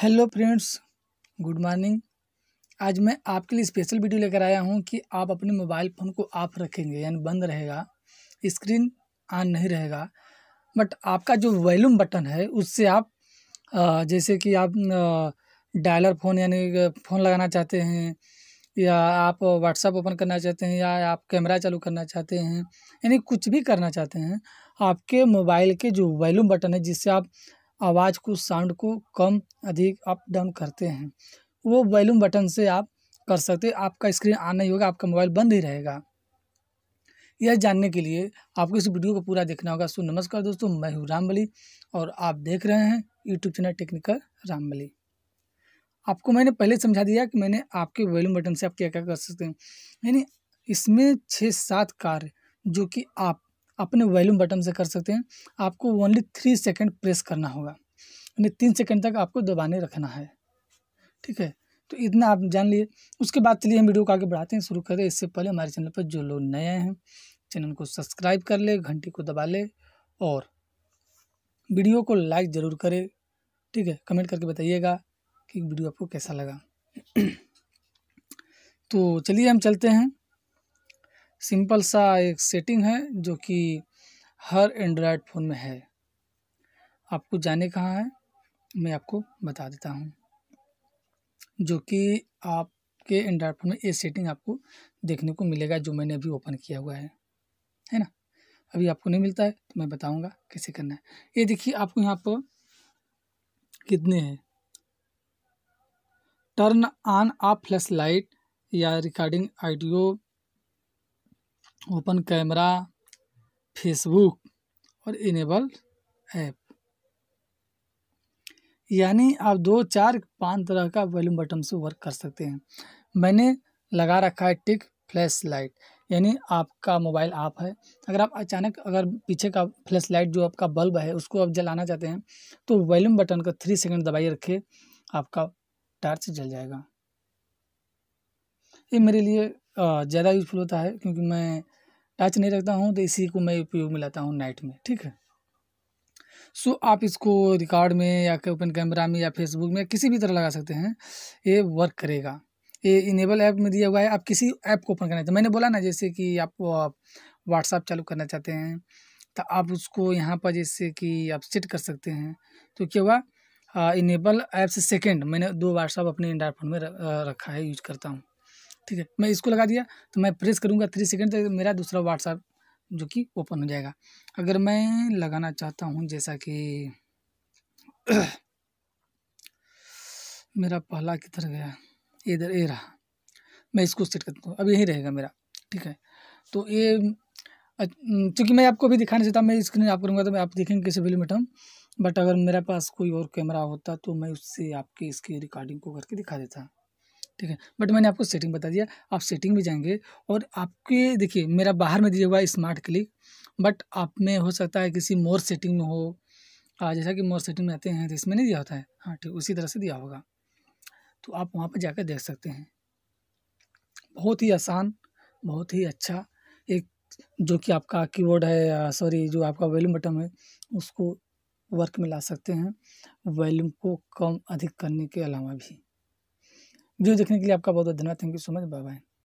hello friends good morning आज मैं आपके लिए स्पेशल वीडियो लेकर आया हूं कि आप अपने मोबाइल फ़ोन को ऑफ रखेंगे यानी बंद रहेगा स्क्रीन ऑन नहीं रहेगा बट आपका जो वॉल्यूम बटन है उससे आप जैसे कि आप डायलर फ़ोन यानी फ़ोन लगाना चाहते हैं या आप व्हाट्सअप ओपन करना चाहते हैं या आप कैमरा चालू करना चाहते हैं यानी कुछ भी करना चाहते हैं आपके मोबाइल के जो वॉल्यूम बटन है जिससे आप आवाज़ को साउंड को कम अधिक अप डाउन करते हैं वो वॉल्यूम बटन से आप कर सकते आपका स्क्रीन आना ही होगा आपका मोबाइल बंद ही रहेगा यह जानने के लिए आपको इस वीडियो को पूरा देखना होगा सो नमस्कार दोस्तों मैं हूँ रामबली और आप देख रहे हैं यूट्यूब चैनल टेक्निकल रामबली आपको मैंने पहले समझा दिया कि मैंने आपके वॉल्यूम बटन से आप क्या क्या कर सकते हैं यानी इसमें छः सात कार्य जो कि आप अपने वॉल्यूम बटन से कर सकते हैं आपको ओनली थ्री सेकेंड प्रेस करना होगा यानी तीन सेकेंड तक आपको दबाने रखना है ठीक है तो इतना आप जान लिए उसके बाद चलिए हम वीडियो को आगे बढ़ाते हैं शुरू करें इससे पहले हमारे चैनल पर जो लोग नए हैं चैनल को सब्सक्राइब कर ले घंटी को दबा ले और वीडियो को लाइक ज़रूर करें ठीक है कमेंट करके बताइएगा कि वीडियो आपको कैसा लगा तो चलिए हम चलते हैं सिंपल सा एक सेटिंग है जो कि हर एंड्रॉयड फ़ोन में है आपको जाने कहाँ है मैं आपको बता देता हूँ जो कि आपके एंड्रॉयड फ़ोन में ये सेटिंग आपको देखने को मिलेगा जो मैंने अभी ओपन किया हुआ है है ना अभी आपको नहीं मिलता है तो मैं बताऊँगा कैसे करना है ये देखिए आपको यहाँ पर कितने हैं turn on off flash light या रिकॉर्डिंग आइडियो ओपन कैमरा फेसबुक और इनेबल ऐप यानी आप दो चार पाँच तरह का वॉल्यूम बटन से वर्क कर सकते हैं मैंने लगा रखा है टिक फ्लैश लाइट यानी आपका मोबाइल आप है अगर आप अचानक अगर पीछे का फ्लैश लाइट जो आपका बल्ब है उसको आप जलाना चाहते हैं तो वॉल्यूम बटन का थ्री सेकंड दबाइए रखे आपका टार्च जल जाएगा ये मेरे लिए ज़्यादा यूजफुल होता है क्योंकि मैं टच नहीं रखता हूँ तो इसी को मैं उपयोग में लाता हूँ नाइट में ठीक है सो so, आप इसको रिकॉर्ड में या ओपन कैमरा में या फेसबुक में किसी भी तरह लगा सकते हैं ये वर्क करेगा ये इनेबल ऐप में दिया हुआ है आप किसी ऐप को ओपन करना चाहते मैंने बोला ना जैसे कि आप व्हाट्सअप चालू करना चाहते हैं तो आप उसको यहाँ पर जैसे कि आप सेट कर सकते हैं तो क्या हुआ इनेबल ऐप सेकेंड मैंने दो व्हाट्सअप अपने एंड्रॉयड फ़ोन में रखा है यूज करता हूँ ठीक है मैं इसको लगा दिया तो मैं प्रेस करूँगा थ्री सेकेंड तक मेरा दूसरा व्हाट्सअप जो कि ओपन हो जाएगा अगर मैं लगाना चाहता हूँ जैसा कि मेरा पहला किधर गया इधर ए रहा मैं इसको सेट करता हूँ अब यहीं रहेगा मेरा ठीक है तो ये चूँकि मैं आपको भी दिखाना चाहता मैं स्क्रीन आप करूँगा तो मैं आप देखेंगे कैसे वीडियो बैठा बट अगर मेरे पास कोई और कैमरा होता तो मैं उससे आपके इसकी रिकॉर्डिंग को करके दिखा देता ठीक है बट मैंने आपको सेटिंग बता दिया आप सेटिंग में जाएंगे और आपके देखिए मेरा बाहर में दिया हुआ है स्मार्ट क्लिक बट आप में हो सकता है किसी मोर सेटिंग में हो जैसा कि मोर सेटिंग में आते हैं तो इसमें नहीं दिया होता है हाँ ठीक उसी तरह से दिया होगा तो आप वहाँ पर जाकर देख सकते हैं बहुत ही आसान बहुत ही अच्छा एक जो कि आपका कीबोर्ड है सॉरी जो आपका वॉल्यूम बटन है उसको वर्क में ला सकते हैं वॉल्यूम को कम अधिक करने के अलावा भी वीडियो देखने के लिए आपका बहुत बहुत धन्यवाद thank you so much bye bye